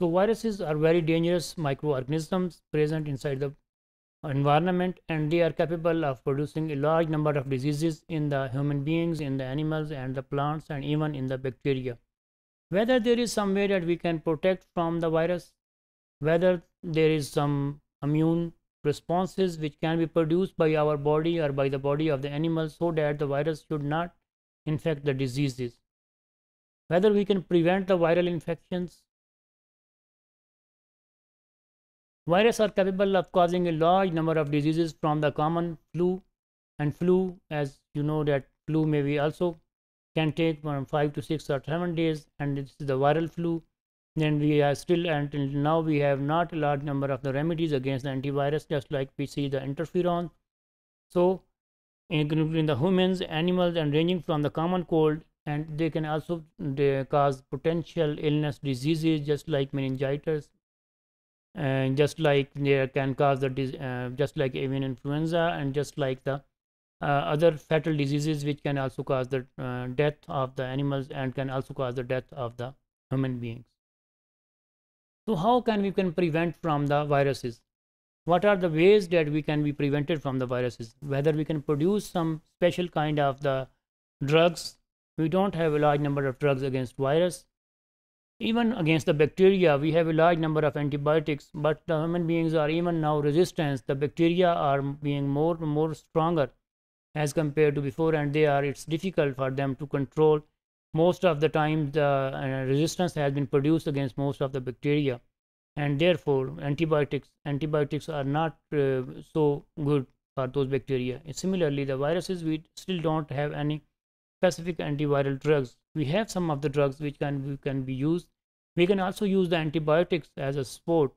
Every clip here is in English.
So viruses are very dangerous microorganisms present inside the environment and they are capable of producing a large number of diseases in the human beings, in the animals and the plants and even in the bacteria. Whether there is some way that we can protect from the virus, whether there is some immune responses which can be produced by our body or by the body of the animal so that the virus should not infect the diseases. Whether we can prevent the viral infections Viruses are capable of causing a large number of diseases from the common flu and flu as you know that flu may be also can take from 5 to 6 or 7 days and this is the viral flu then we are still until now we have not a large number of the remedies against the antivirus just like we see the interferon so including the humans animals and ranging from the common cold and they can also they cause potential illness diseases just like meningitis and just like they can cause the uh, just like avian influenza and just like the uh, other fatal diseases which can also cause the uh, death of the animals and can also cause the death of the human beings. So how can we can prevent from the viruses? What are the ways that we can be prevented from the viruses? Whether we can produce some special kind of the drugs. We don't have a large number of drugs against virus. Even against the bacteria, we have a large number of antibiotics, but the human beings are even now resistant. The bacteria are being more more stronger as compared to before, and they are it's difficult for them to control. Most of the time, the uh, resistance has been produced against most of the bacteria, and therefore antibiotics antibiotics are not uh, so good for those bacteria. And similarly, the viruses we still don't have any specific antiviral drugs. We have some of the drugs which can, can be used. We can also use the antibiotics as a support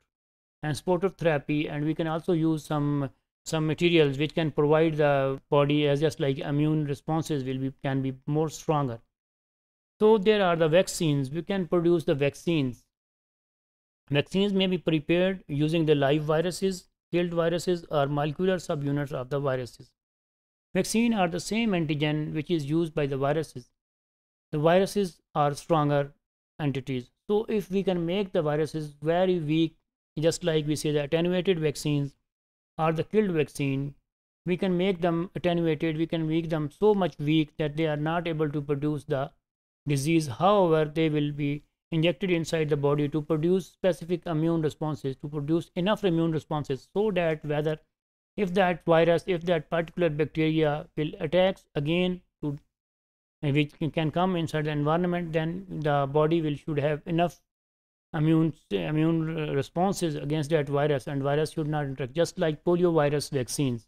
and supportive therapy and we can also use some some materials which can provide the body as just like immune responses will be can be more stronger. So there are the vaccines. We can produce the vaccines. Vaccines may be prepared using the live viruses, killed viruses or molecular subunits of the viruses. Vaccine are the same antigen which is used by the viruses. The viruses are stronger entities. So if we can make the viruses very weak, just like we say the attenuated vaccines or the killed vaccine, we can make them attenuated, we can make them so much weak that they are not able to produce the disease. However, they will be injected inside the body to produce specific immune responses, to produce enough immune responses so that whether if that virus if that particular bacteria will attacks again to which can come inside the environment then the body will should have enough immune immune responses against that virus and virus should not interact just like polio virus vaccines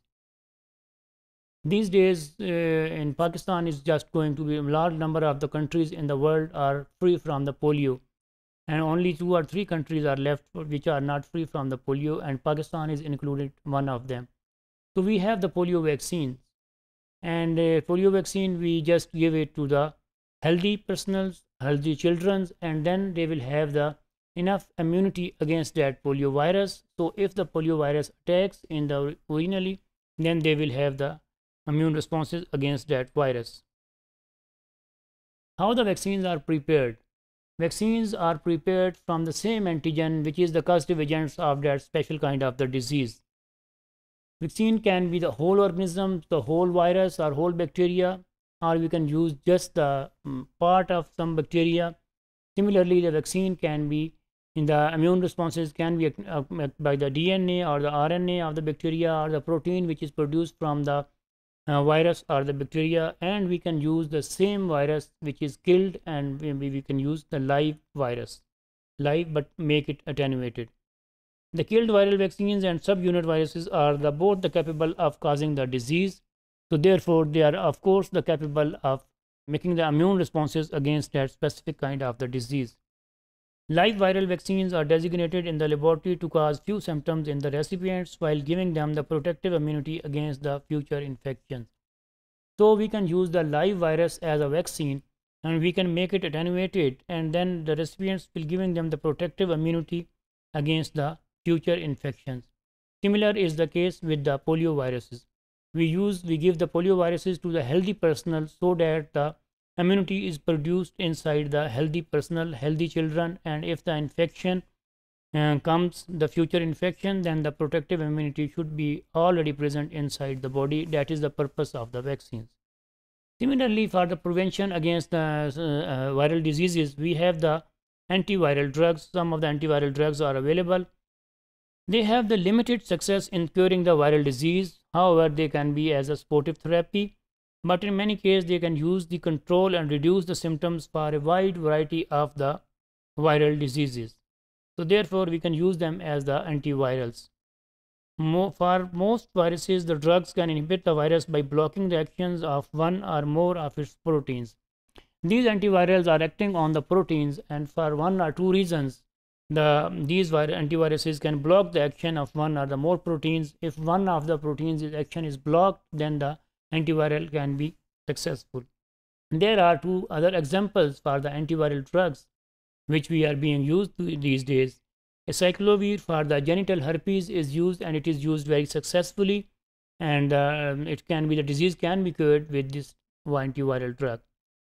these days uh, in pakistan is just going to be a large number of the countries in the world are free from the polio and only two or three countries are left which are not free from the polio and Pakistan is included one of them. So we have the polio vaccine and uh, polio vaccine we just give it to the healthy persons, healthy children and then they will have the enough immunity against that polio virus. So if the polio virus attacks in the originally then they will have the immune responses against that virus. How the vaccines are prepared? Vaccines are prepared from the same antigen which is the causative agents of that special kind of the disease. Vaccine can be the whole organism, the whole virus or whole bacteria or we can use just the mm, part of some bacteria. Similarly, the vaccine can be in the immune responses can be uh, by the DNA or the RNA of the bacteria or the protein which is produced from the uh, virus or the bacteria and we can use the same virus which is killed and maybe we can use the live virus live but make it attenuated the killed viral vaccines and subunit viruses are the, both the capable of causing the disease so therefore they are of course the capable of making the immune responses against that specific kind of the disease Live viral vaccines are designated in the laboratory to cause few symptoms in the recipients while giving them the protective immunity against the future infections. So we can use the live virus as a vaccine and we can make it attenuated and then the recipients will giving them the protective immunity against the future infections. Similar is the case with the polio viruses. We use, we give the polio viruses to the healthy personnel so that the immunity is produced inside the healthy personal healthy children and if the infection uh, comes the future infection then the protective immunity should be already present inside the body that is the purpose of the vaccines similarly for the prevention against the uh, uh viral diseases we have the antiviral drugs some of the antiviral drugs are available they have the limited success in curing the viral disease however they can be as a supportive therapy but in many cases, they can use the control and reduce the symptoms for a wide variety of the viral diseases. So therefore, we can use them as the antivirals. for most viruses, the drugs can inhibit the virus by blocking the actions of one or more of its proteins. These antivirals are acting on the proteins and for one or two reasons, the, these antiviruses can block the action of one or the more proteins. If one of the proteins action is blocked, then the antiviral can be successful. There are two other examples for the antiviral drugs which we are being used these days. Acyclovir for the genital herpes is used and it is used very successfully and uh, it can be the disease can be cured with this antiviral drug.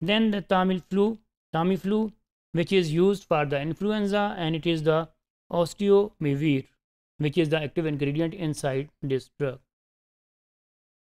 Then the Tamil flu, Tamiflu which is used for the influenza and it is the osteomivir which is the active ingredient inside this drug.